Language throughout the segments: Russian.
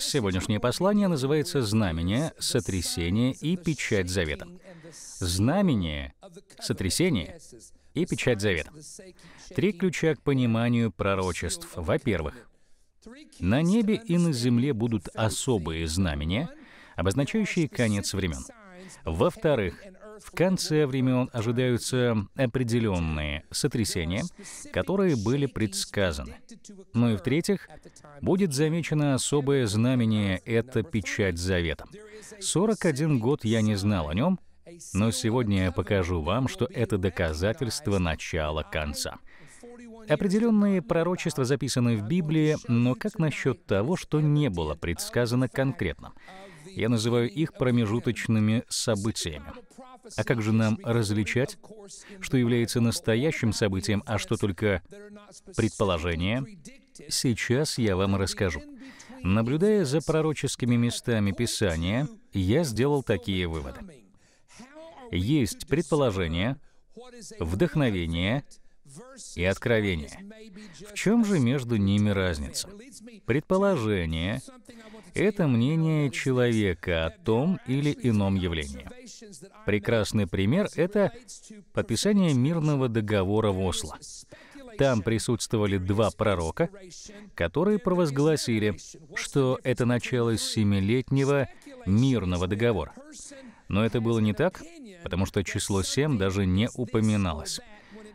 Сегодняшнее послание называется «Знамение, сотрясение и печать завета». Знамение, сотрясение и печать завета. Три ключа к пониманию пророчеств. Во-первых, на небе и на земле будут особые знамения, обозначающие конец времен. Во-вторых, в конце времен ожидаются определенные сотрясения, которые были предсказаны. Ну и в-третьих, будет замечено особое знамение — это печать завета. 41 год я не знал о нем, но сегодня я покажу вам, что это доказательство начала конца. Определенные пророчества записаны в Библии, но как насчет того, что не было предсказано конкретно? Я называю их промежуточными событиями. А как же нам различать, что является настоящим событием, а что только предположение? Сейчас я вам расскажу. Наблюдая за пророческими местами Писания, я сделал такие выводы. Есть предположение, вдохновение и откровение. В чем же между ними разница? Предположение это мнение человека о том или ином явлении. Прекрасный пример — это подписание мирного договора в Осло. Там присутствовали два пророка, которые провозгласили, что это начало семилетнего мирного договора. Но это было не так, потому что число семь даже не упоминалось.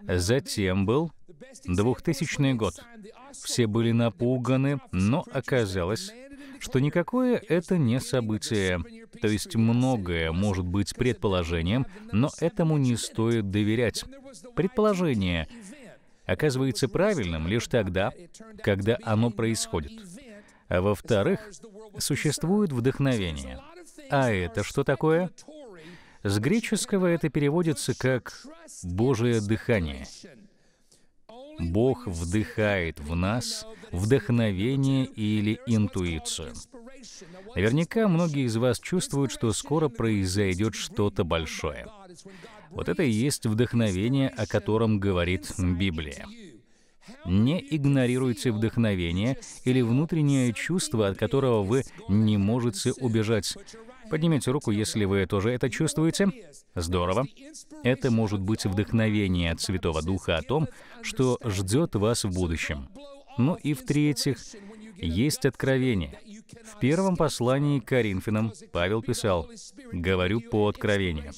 Затем был 2000 год. Все были напуганы, но оказалось, что никакое это не событие. То есть многое может быть предположением, но этому не стоит доверять. Предположение оказывается правильным лишь тогда, когда оно происходит. А во-вторых, существует вдохновение. А это что такое? С греческого это переводится как «божие дыхание». Бог вдыхает в нас вдохновение или интуицию. Наверняка многие из вас чувствуют, что скоро произойдет что-то большое. Вот это и есть вдохновение, о котором говорит Библия. Не игнорируйте вдохновение или внутреннее чувство, от которого вы не можете убежать. Поднимите руку, если вы тоже это чувствуете. Здорово. Это может быть вдохновение от Святого Духа о том, что ждет вас в будущем. Ну и в-третьих, есть откровение. В первом послании к Коринфянам Павел писал «Говорю по откровению».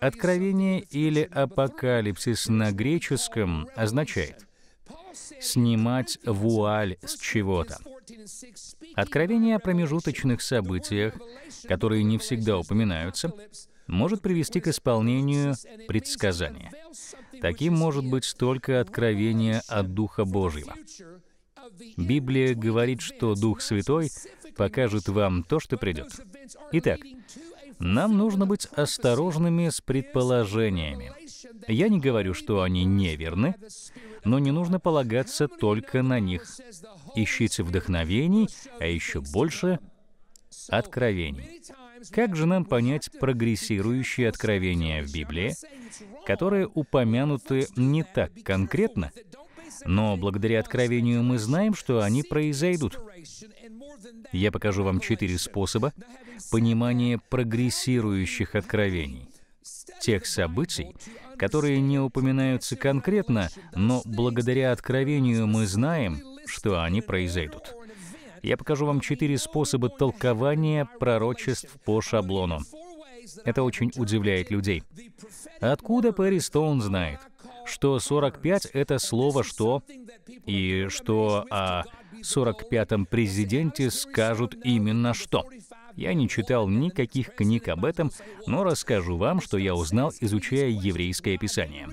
Откровение или апокалипсис на греческом означает «снимать вуаль с чего-то». Откровение о промежуточных событиях, которые не всегда упоминаются, может привести к исполнению предсказания. Таким может быть только откровение от Духа Божьего. Библия говорит, что Дух Святой покажет вам то, что придет. Итак, нам нужно быть осторожными с предположениями. Я не говорю, что они неверны, но не нужно полагаться только на них ищите вдохновений, а еще больше — откровений. Как же нам понять прогрессирующие откровения в Библии, которые упомянуты не так конкретно, но благодаря откровению мы знаем, что они произойдут. Я покажу вам четыре способа понимания прогрессирующих откровений. Тех событий, которые не упоминаются конкретно, но благодаря откровению мы знаем, что они произойдут. Я покажу вам четыре способа толкования пророчеств по шаблону. Это очень удивляет людей. Откуда Перри Стоун знает, что 45 — это слово «что» и что о 45-м президенте скажут именно «что»? Я не читал никаких книг об этом, но расскажу вам, что я узнал, изучая еврейское писание.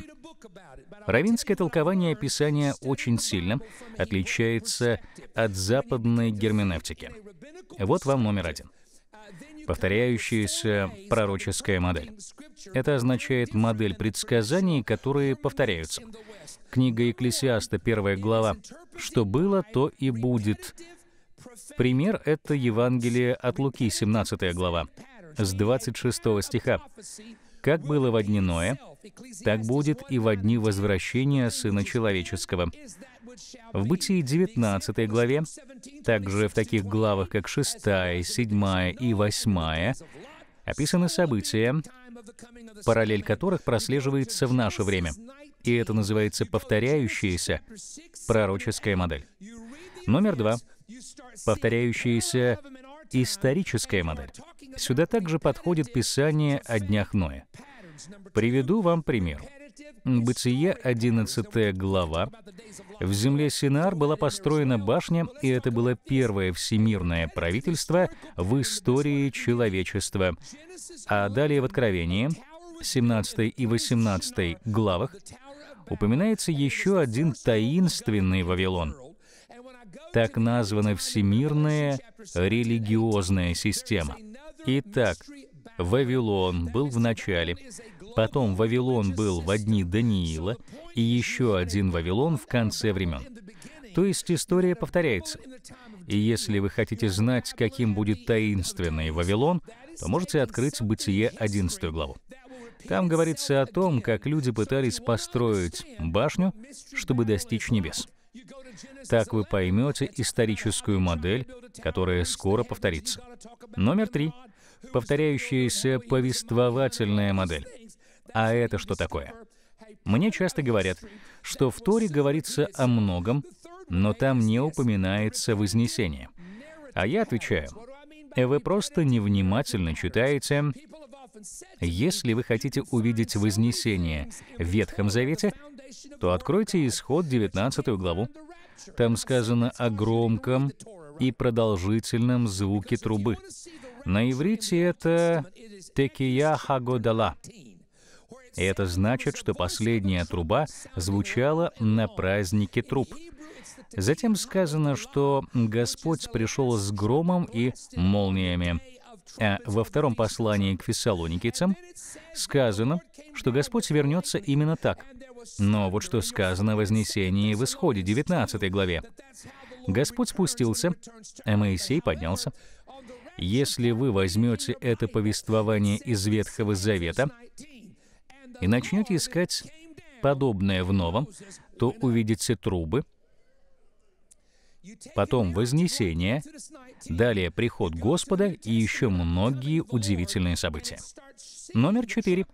Равинское толкование Писания очень сильно отличается от западной герменевтики. Вот вам номер один. Повторяющаяся пророческая модель. Это означает модель предсказаний, которые повторяются. Книга Екклесиаста, первая глава. «Что было, то и будет». Пример — это Евангелие от Луки, 17 глава, с 26 стиха. Как было во дни Ноя, так будет и во дни возвращения Сына Человеческого. В Бытии 19 главе, также в таких главах, как 6, 7 и 8, описаны события, параллель которых прослеживается в наше время. И это называется повторяющаяся пророческая модель. Номер два. Повторяющаяся историческая модель. Сюда также подходит Писание о днях Ноя. Приведу вам пример. Бытие 11 глава. В земле Синар была построена башня, и это было первое всемирное правительство в истории человечества. А далее в Откровении, 17 и 18 главах, упоминается еще один таинственный Вавилон. Так названа всемирная религиозная система — Итак, Вавилон был в начале, потом Вавилон был в одни Даниила, и еще один Вавилон в конце времен. То есть история повторяется. И если вы хотите знать, каким будет таинственный Вавилон, то можете открыть Бытие 11 главу. Там говорится о том, как люди пытались построить башню, чтобы достичь небес. Так вы поймете историческую модель, которая скоро повторится. Номер три повторяющаяся повествовательная модель. А это что такое? Мне часто говорят, что в Торе говорится о многом, но там не упоминается Вознесение. А я отвечаю, вы просто невнимательно читаете. Если вы хотите увидеть Вознесение в Ветхом Завете, то откройте Исход 19 главу. Там сказано о громком и продолжительном звуке трубы. На иврите это «текия хагодала». И это значит, что последняя труба звучала на празднике труб. Затем сказано, что Господь пришел с громом и молниями. А во втором послании к фессалоникийцам сказано, что Господь вернется именно так. Но вот что сказано в Вознесении в Исходе, 19 главе. Господь спустился, а Моисей поднялся. Если вы возьмете это повествование из Ветхого Завета и начнете искать подобное в Новом, то увидите трубы, потом Вознесение, далее приход Господа и еще многие удивительные события. Номер четыре.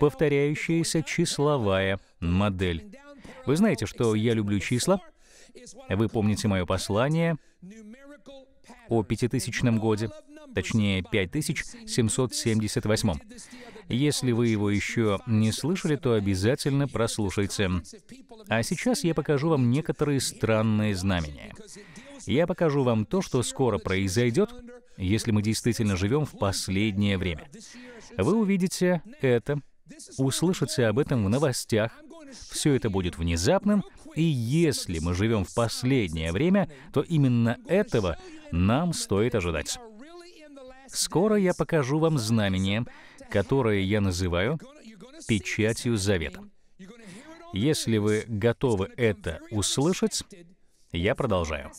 Повторяющаяся числовая модель. Вы знаете, что я люблю числа. Вы помните мое послание о пятитысячном годе, точнее 5778. Если вы его еще не слышали, то обязательно прослушайте. А сейчас я покажу вам некоторые странные знамения. Я покажу вам то, что скоро произойдет, если мы действительно живем в последнее время. Вы увидите это, услышите об этом в новостях, все это будет внезапным, и если мы живем в последнее время, то именно этого нам стоит ожидать. Скоро я покажу вам знамение, которое я называю печатью завета. Если вы готовы это услышать, я продолжаю.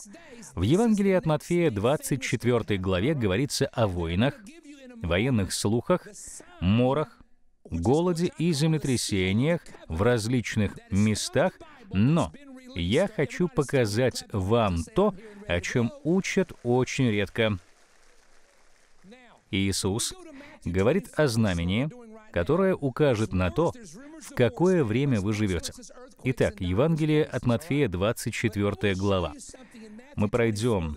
В Евангелии от Матфея 24 главе говорится о войнах, военных слухах, морах, голоде и землетрясениях в различных местах, но я хочу показать вам то, о чем учат очень редко. Иисус говорит о знамении, которое укажет на то, в какое время вы живете. Итак, Евангелие от Матфея, 24 глава. Мы пройдем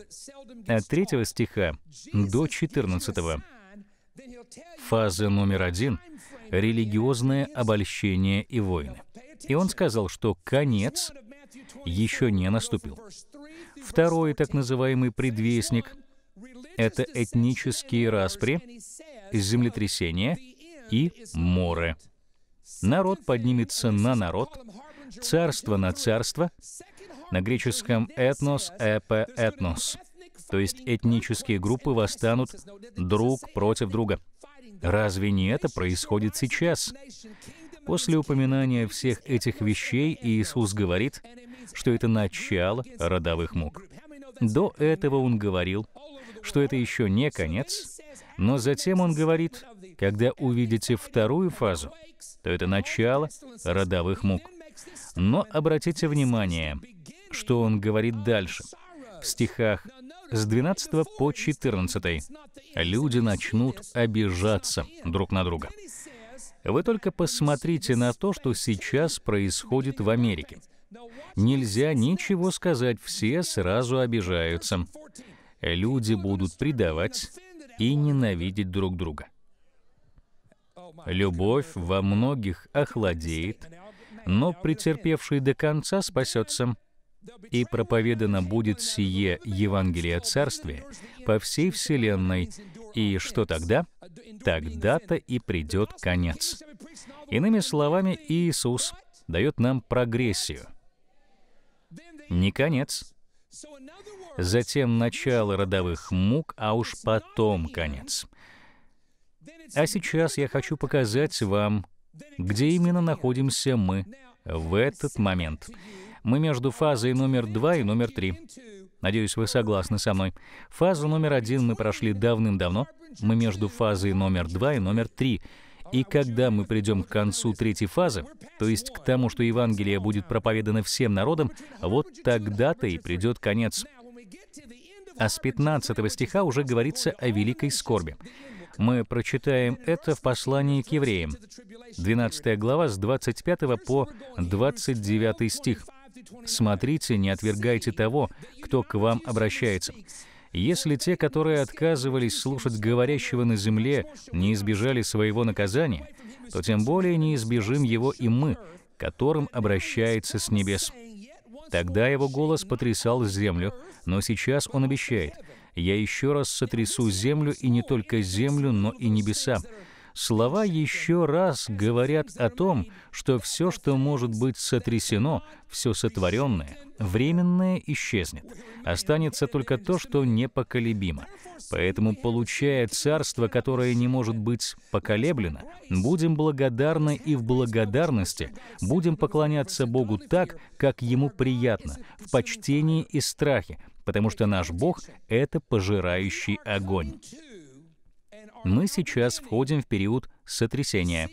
от 3 стиха до 14. Фаза номер один религиозное обольщение и войны. И он сказал, что конец еще не наступил. Второй так называемый предвестник — это этнические распри, землетрясения и море. Народ поднимется на народ, царство на царство, на греческом «этнос» — «эпе-этнос», то есть этнические группы восстанут друг против друга. Разве не это происходит сейчас? После упоминания всех этих вещей Иисус говорит, что это начало родовых мук. До этого он говорил, что это еще не конец, но затем он говорит, когда увидите вторую фазу, то это начало родовых мук. Но обратите внимание, что он говорит дальше. В стихах с 12 по 14 люди начнут обижаться друг на друга. Вы только посмотрите на то, что сейчас происходит в Америке. Нельзя ничего сказать, все сразу обижаются. Люди будут предавать и ненавидеть друг друга. Любовь во многих охладеет, но претерпевший до конца спасется и проповедано будет сие Евангелие о Царстве по всей вселенной, и что тогда? Тогда-то и придет конец. Иными словами, Иисус дает нам прогрессию. Не конец. Затем начало родовых мук, а уж потом конец. А сейчас я хочу показать вам, где именно находимся мы в этот момент мы между фазой номер два и номер три. Надеюсь, вы согласны со мной. Фазу номер один мы прошли давным-давно. Мы между фазой номер два и номер три. И когда мы придем к концу третьей фазы, то есть к тому, что Евангелие будет проповедано всем народам, вот тогда-то и придет конец. А с 15 стиха уже говорится о великой скорби. Мы прочитаем это в послании к евреям. 12 глава с 25 по 29 стих. Смотрите, не отвергайте того, кто к вам обращается. Если те, которые отказывались слушать говорящего на земле, не избежали своего наказания, то тем более не избежим его и мы, которым обращается с небес. Тогда его голос потрясал землю, но сейчас он обещает, «Я еще раз сотрясу землю, и не только землю, но и небеса, Слова еще раз говорят о том, что все, что может быть сотрясено, все сотворенное, временное исчезнет. Останется только то, что непоколебимо. Поэтому, получая царство, которое не может быть поколеблено, будем благодарны и в благодарности будем поклоняться Богу так, как Ему приятно, в почтении и страхе, потому что наш Бог — это пожирающий огонь. Мы сейчас входим в период сотрясения.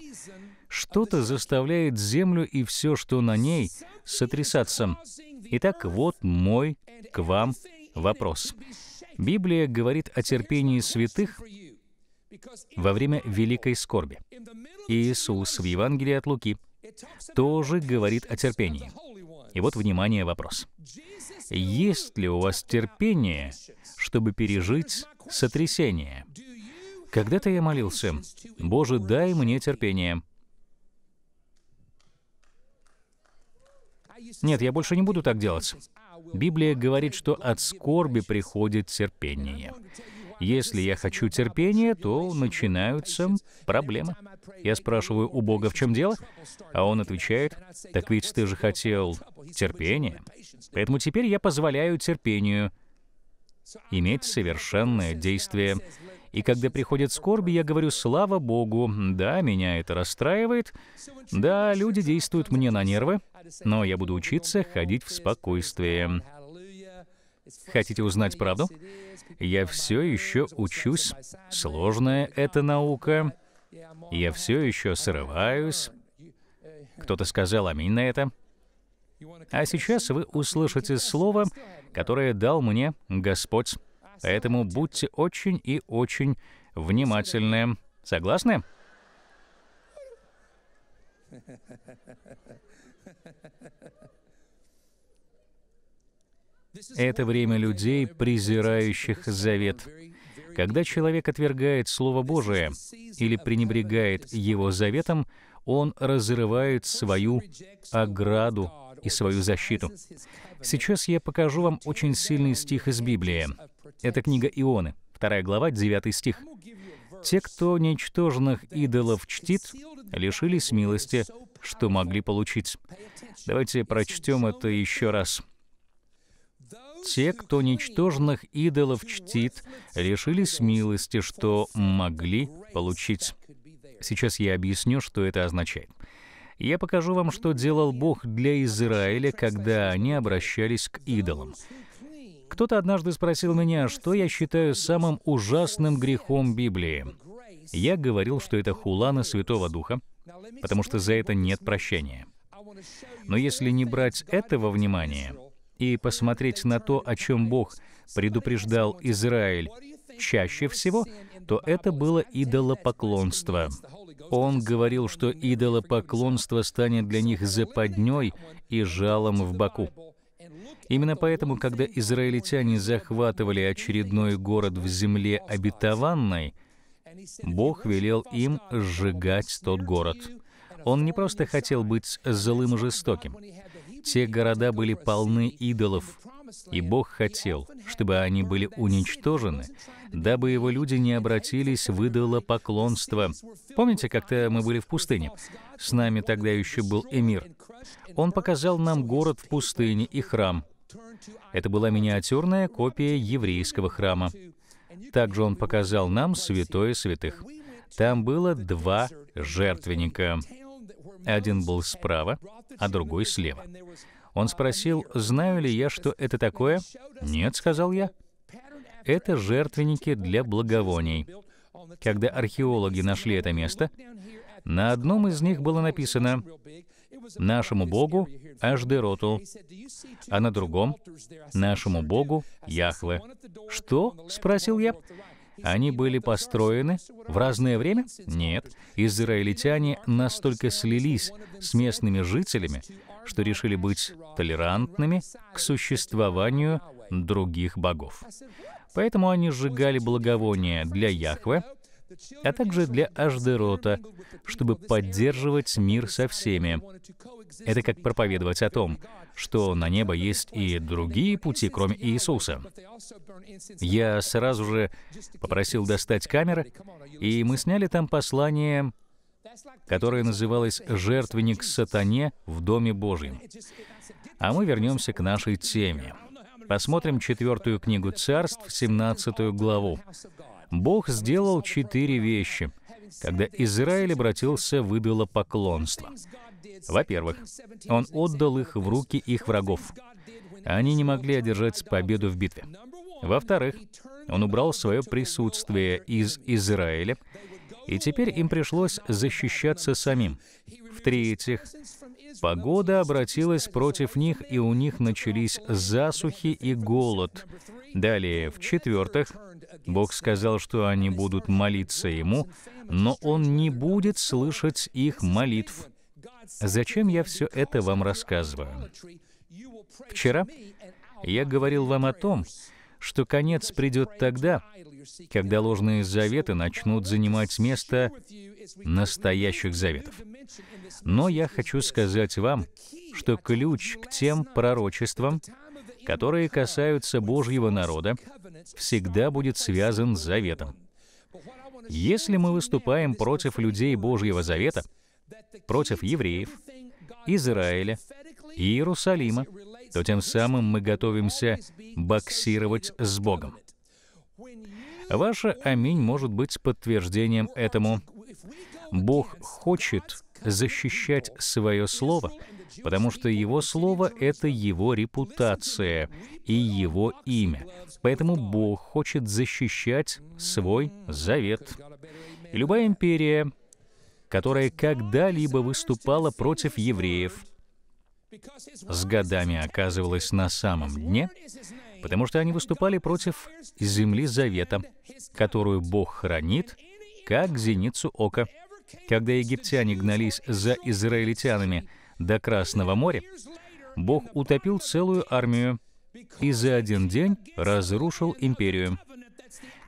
Что-то заставляет Землю и все, что на ней, сотрясаться. Итак, вот мой к вам вопрос. Библия говорит о терпении святых во время великой скорби. Иисус в Евангелии от Луки тоже говорит о терпении. И вот, внимание, вопрос. Есть ли у вас терпение, чтобы пережить сотрясение? Когда-то я молился, «Боже, дай мне терпение». Нет, я больше не буду так делать. Библия говорит, что от скорби приходит терпение. Если я хочу терпения, то начинаются проблемы. Я спрашиваю у Бога, в чем дело? А он отвечает, так ведь ты же хотел терпения. Поэтому теперь я позволяю терпению иметь совершенное действие. И когда приходят скорби, я говорю «Слава Богу». Да, меня это расстраивает. Да, люди действуют мне на нервы, но я буду учиться ходить в спокойствии. Хотите узнать правду? Я все еще учусь. Сложная эта наука. Я все еще срываюсь. Кто-то сказал аминь на это. А сейчас вы услышите слово, которое дал мне Господь. Поэтому будьте очень и очень внимательны. Согласны? Это время людей, презирающих завет. Когда человек отвергает Слово Божие или пренебрегает его заветом, он разрывает свою ограду и свою защиту. Сейчас я покажу вам очень сильный стих из Библии. Это книга Ионы, 2 глава, 9 стих. «Те, кто ничтожных идолов чтит, лишились милости, что могли получить». Давайте прочтем это еще раз. «Те, кто ничтожных идолов чтит, лишились милости, что могли получить». Сейчас я объясню, что это означает. Я покажу вам, что делал Бог для Израиля, когда они обращались к идолам. Кто-то однажды спросил меня, что я считаю самым ужасным грехом Библии. Я говорил, что это хулана Святого Духа, потому что за это нет прощения. Но если не брать этого внимания и посмотреть на то, о чем Бог предупреждал Израиль чаще всего, то это было идолопоклонство. Он говорил, что идолопоклонство станет для них западней и жалом в боку. Именно поэтому, когда израильтяне захватывали очередной город в земле обетованной, Бог велел им сжигать тот город. Он не просто хотел быть злым и жестоким. Те города были полны идолов, и Бог хотел, чтобы они были уничтожены дабы его люди не обратились выдало поклонство. Помните, как-то мы были в пустыне? С нами тогда еще был эмир. Он показал нам город в пустыне и храм. Это была миниатюрная копия еврейского храма. Также он показал нам святое святых. Там было два жертвенника. Один был справа, а другой слева. Он спросил, знаю ли я, что это такое? «Нет», — сказал я. Это жертвенники для благовоний. Когда археологи нашли это место, на одном из них было написано «Нашему Богу Ашдероту», а на другом «Нашему Богу Яхве». «Что?» — спросил я. Они были построены в разное время? Нет. Израильтяне настолько слились с местными жителями, что решили быть толерантными к существованию других богов. Поэтому они сжигали благовония для Яхве, а также для Аждерота, чтобы поддерживать мир со всеми. Это как проповедовать о том, что на небо есть и другие пути, кроме Иисуса. Я сразу же попросил достать камеры, и мы сняли там послание, которое называлось «Жертвенник сатане в Доме Божьем». А мы вернемся к нашей теме — Посмотрим четвертую книгу Царств, 17 главу. Бог сделал четыре вещи, когда Израиль обратился в поклонство. Во-первых, Он отдал их в руки их врагов. Они не могли одержать победу в битве. Во-вторых, Он убрал свое присутствие из Израиля, и теперь им пришлось защищаться самим. В-третьих, Погода обратилась против них, и у них начались засухи и голод. Далее, в-четвертых, Бог сказал, что они будут молиться Ему, но Он не будет слышать их молитв. Зачем я все это вам рассказываю? Вчера я говорил вам о том, что конец придет тогда, когда ложные заветы начнут занимать место настоящих заветов. Но я хочу сказать вам, что ключ к тем пророчествам, которые касаются Божьего народа, всегда будет связан с заветом. Если мы выступаем против людей Божьего завета, против евреев, Израиля, Иерусалима, то тем самым мы готовимся боксировать с Богом. Ваше «Аминь» может быть подтверждением этому. Бог хочет защищать свое слово, потому что его слово — это его репутация и его имя. Поэтому Бог хочет защищать свой завет. И любая империя, которая когда-либо выступала против евреев — с годами оказывалось на самом дне, потому что они выступали против земли Завета, которую Бог хранит, как зеницу ока. Когда египтяне гнались за израильтянами до Красного моря, Бог утопил целую армию и за один день разрушил империю.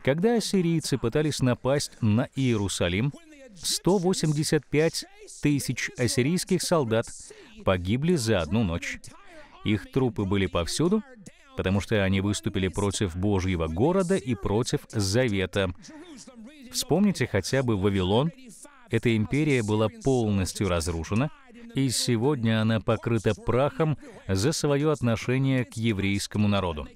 Когда ассирийцы пытались напасть на Иерусалим, 185 тысяч ассирийских солдат погибли за одну ночь. Их трупы были повсюду, потому что они выступили против Божьего города и против Завета. Вспомните хотя бы Вавилон. Эта империя была полностью разрушена, и сегодня она покрыта прахом за свое отношение к еврейскому народу.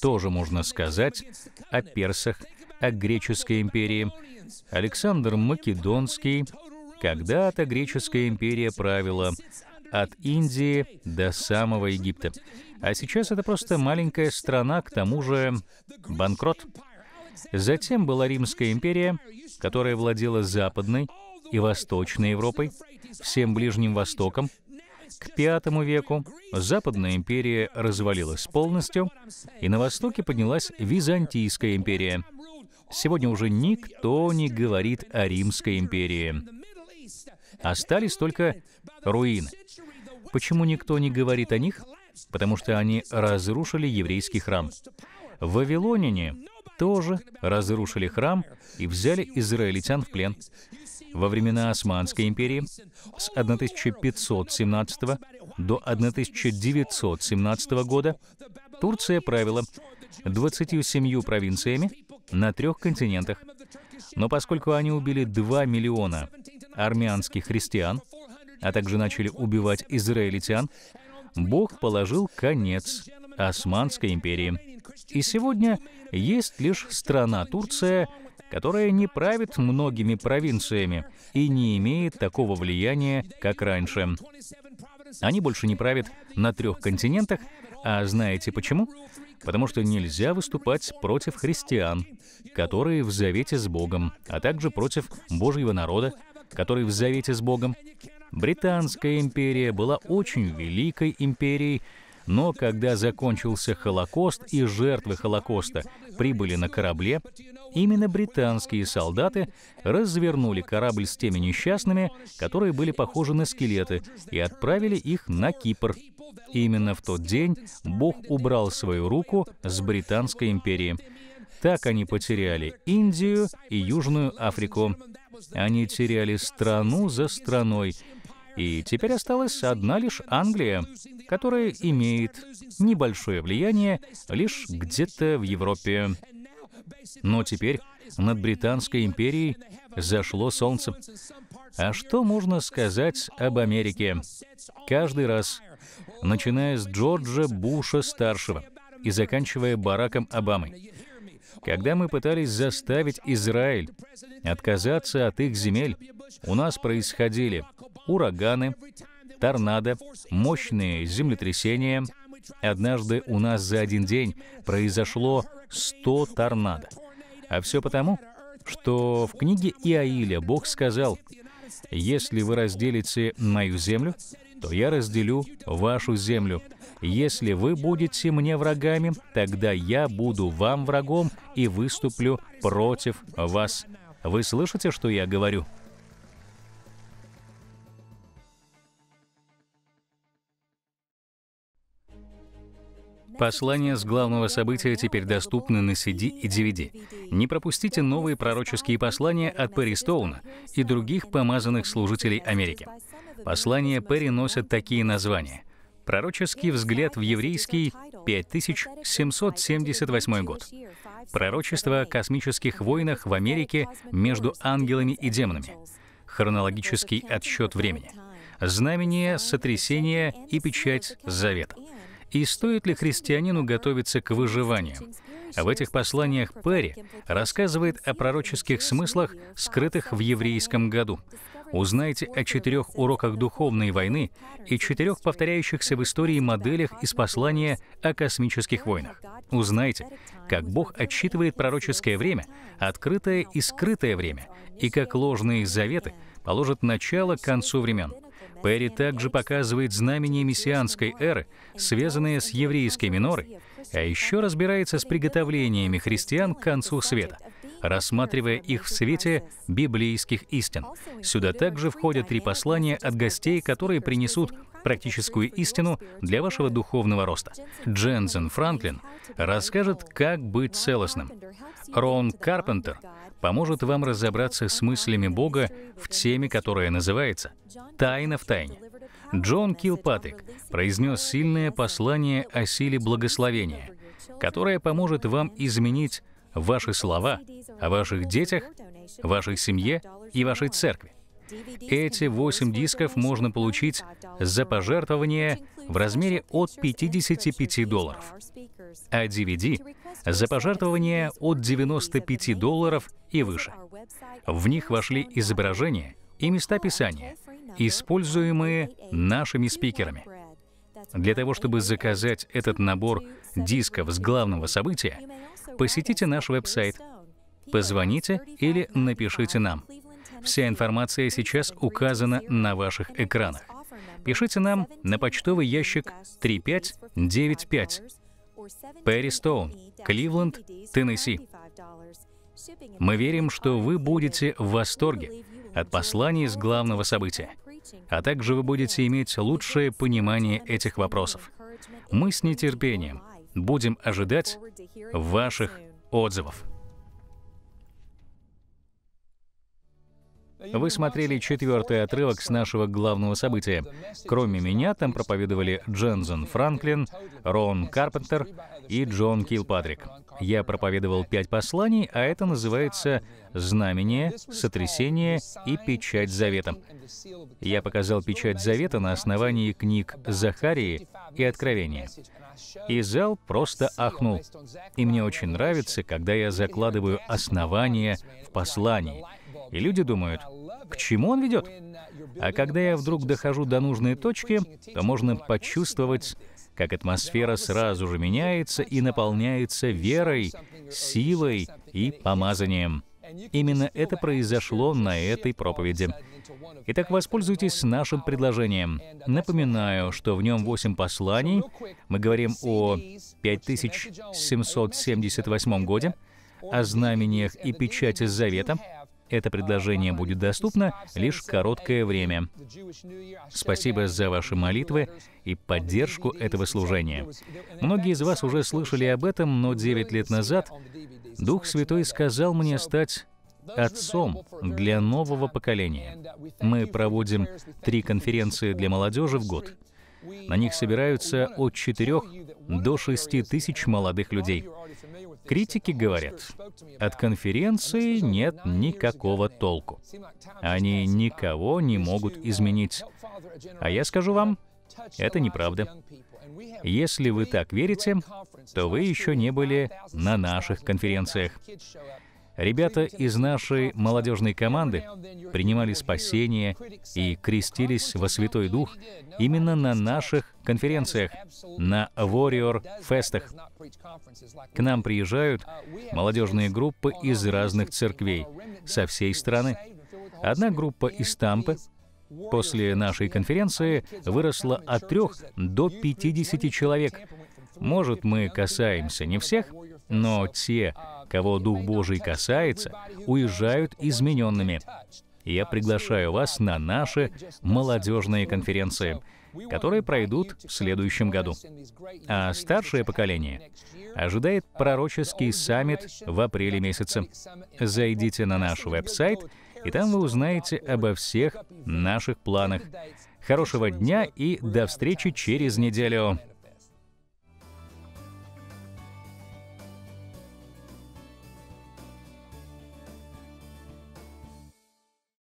Тоже можно сказать о персах, о греческой империи — Александр Македонский, когда-то греческая империя правила от Индии до самого Египта. А сейчас это просто маленькая страна, к тому же банкрот. Затем была Римская империя, которая владела Западной и Восточной Европой, всем Ближним Востоком. К V веку Западная империя развалилась полностью, и на Востоке поднялась Византийская империя — Сегодня уже никто не говорит о Римской империи. Остались только руины. Почему никто не говорит о них? Потому что они разрушили еврейский храм. В Вавилонине тоже разрушили храм и взяли израильтян в плен. Во времена Османской империи с 1517 до 1917 года Турция правила 27 провинциями, на трех континентах. Но поскольку они убили 2 миллиона армянских христиан, а также начали убивать израильтян, Бог положил конец Османской империи. И сегодня есть лишь страна Турция, которая не правит многими провинциями и не имеет такого влияния, как раньше. Они больше не правят на трех континентах — а знаете почему? Потому что нельзя выступать против христиан, которые в завете с Богом, а также против Божьего народа, который в завете с Богом. Британская империя была очень великой империей, но когда закончился Холокост и жертвы Холокоста прибыли на корабле, именно британские солдаты развернули корабль с теми несчастными, которые были похожи на скелеты, и отправили их на Кипр, Именно в тот день Бог убрал свою руку с Британской империи. Так они потеряли Индию и Южную Африку. Они теряли страну за страной. И теперь осталась одна лишь Англия, которая имеет небольшое влияние лишь где-то в Европе. Но теперь над Британской империей зашло солнце. А что можно сказать об Америке? Каждый раз, начиная с Джорджа Буша-старшего и заканчивая Бараком Обамой. Когда мы пытались заставить Израиль отказаться от их земель, у нас происходили ураганы, торнадо, мощные землетрясения. Однажды у нас за один день произошло 100 торнадо. А все потому, что в книге Иаиля Бог сказал, «Если вы разделите мою землю, то я разделю вашу землю. Если вы будете мне врагами, тогда я буду вам врагом и выступлю против вас. Вы слышите, что я говорю?» Послания с главного события теперь доступны на CD и DVD. Не пропустите новые пророческие послания от Перри Стоуна и других помазанных служителей Америки. Послания Перри носят такие названия. Пророческий взгляд в еврейский 5778 год. Пророчество о космических войнах в Америке между ангелами и демонами. Хронологический отсчет времени. Знамение, сотрясение и печать завета и стоит ли христианину готовиться к выживанию. А в этих посланиях Перри рассказывает о пророческих смыслах, скрытых в еврейском году. Узнайте о четырех уроках духовной войны и четырех повторяющихся в истории моделях из послания о космических войнах. Узнайте, как Бог отсчитывает пророческое время, открытое и скрытое время, и как ложные заветы положат начало к концу времен. Перри также показывает знамения мессианской эры, связанные с еврейской минорой, а еще разбирается с приготовлениями христиан к концу света, рассматривая их в свете библейских истин. Сюда также входят три послания от гостей, которые принесут практическую истину для вашего духовного роста. Дженсен Франклин расскажет, как быть целостным. Рон Карпентер поможет вам разобраться с мыслями Бога в теме, которая называется «Тайна в тайне». Джон Килпатрик произнес сильное послание о силе благословения, которое поможет вам изменить ваши слова о ваших детях, вашей семье и вашей церкви. Эти 8 дисков можно получить за пожертвование в размере от 55 долларов, а DVD — за пожертвование от 95 долларов и выше. В них вошли изображения и места писания, используемые нашими спикерами. Для того, чтобы заказать этот набор дисков с главного события, посетите наш веб-сайт, позвоните или напишите нам — Вся информация сейчас указана на ваших экранах. Пишите нам на почтовый ящик 3595 Перри Стоун, Кливленд, Теннесси. Мы верим, что вы будете в восторге от посланий с главного события, а также вы будете иметь лучшее понимание этих вопросов. Мы с нетерпением будем ожидать ваших отзывов. Вы смотрели четвертый отрывок с нашего главного события. Кроме меня там проповедовали Дженсен Франклин, Рон Карпентер и Джон Килпатрик. Я проповедовал пять посланий, а это называется «Знамение, сотрясение и печать завета». Я показал печать завета на основании книг Захарии и Откровения. И зал просто ахнул. И мне очень нравится, когда я закладываю основания в послании — и люди думают, к чему он ведет? А когда я вдруг дохожу до нужной точки, то можно почувствовать, как атмосфера сразу же меняется и наполняется верой, силой и помазанием. Именно это произошло на этой проповеди. Итак, воспользуйтесь нашим предложением. Напоминаю, что в нем 8 посланий. Мы говорим о 5778 годе, о знамениях и печати Завета, это предложение будет доступно лишь короткое время. Спасибо за ваши молитвы и поддержку этого служения. Многие из вас уже слышали об этом, но 9 лет назад Дух Святой сказал мне стать отцом для нового поколения. Мы проводим три конференции для молодежи в год. На них собираются от 4 до 6 тысяч молодых людей. Критики говорят, от конференции нет никакого толку. Они никого не могут изменить. А я скажу вам, это неправда. Если вы так верите, то вы еще не были на наших конференциях. Ребята из нашей молодежной команды принимали спасение и крестились во Святой Дух именно на наших конференциях, на Warrior фестах. К нам приезжают молодежные группы из разных церквей со всей страны. Одна группа из Тампы после нашей конференции выросла от трех до 50 человек. Может, мы касаемся не всех, но те, кого Дух Божий касается, уезжают измененными. Я приглашаю вас на наши молодежные конференции, которые пройдут в следующем году. А старшее поколение ожидает пророческий саммит в апреле месяце. Зайдите на наш веб-сайт, и там вы узнаете обо всех наших планах. Хорошего дня и до встречи через неделю.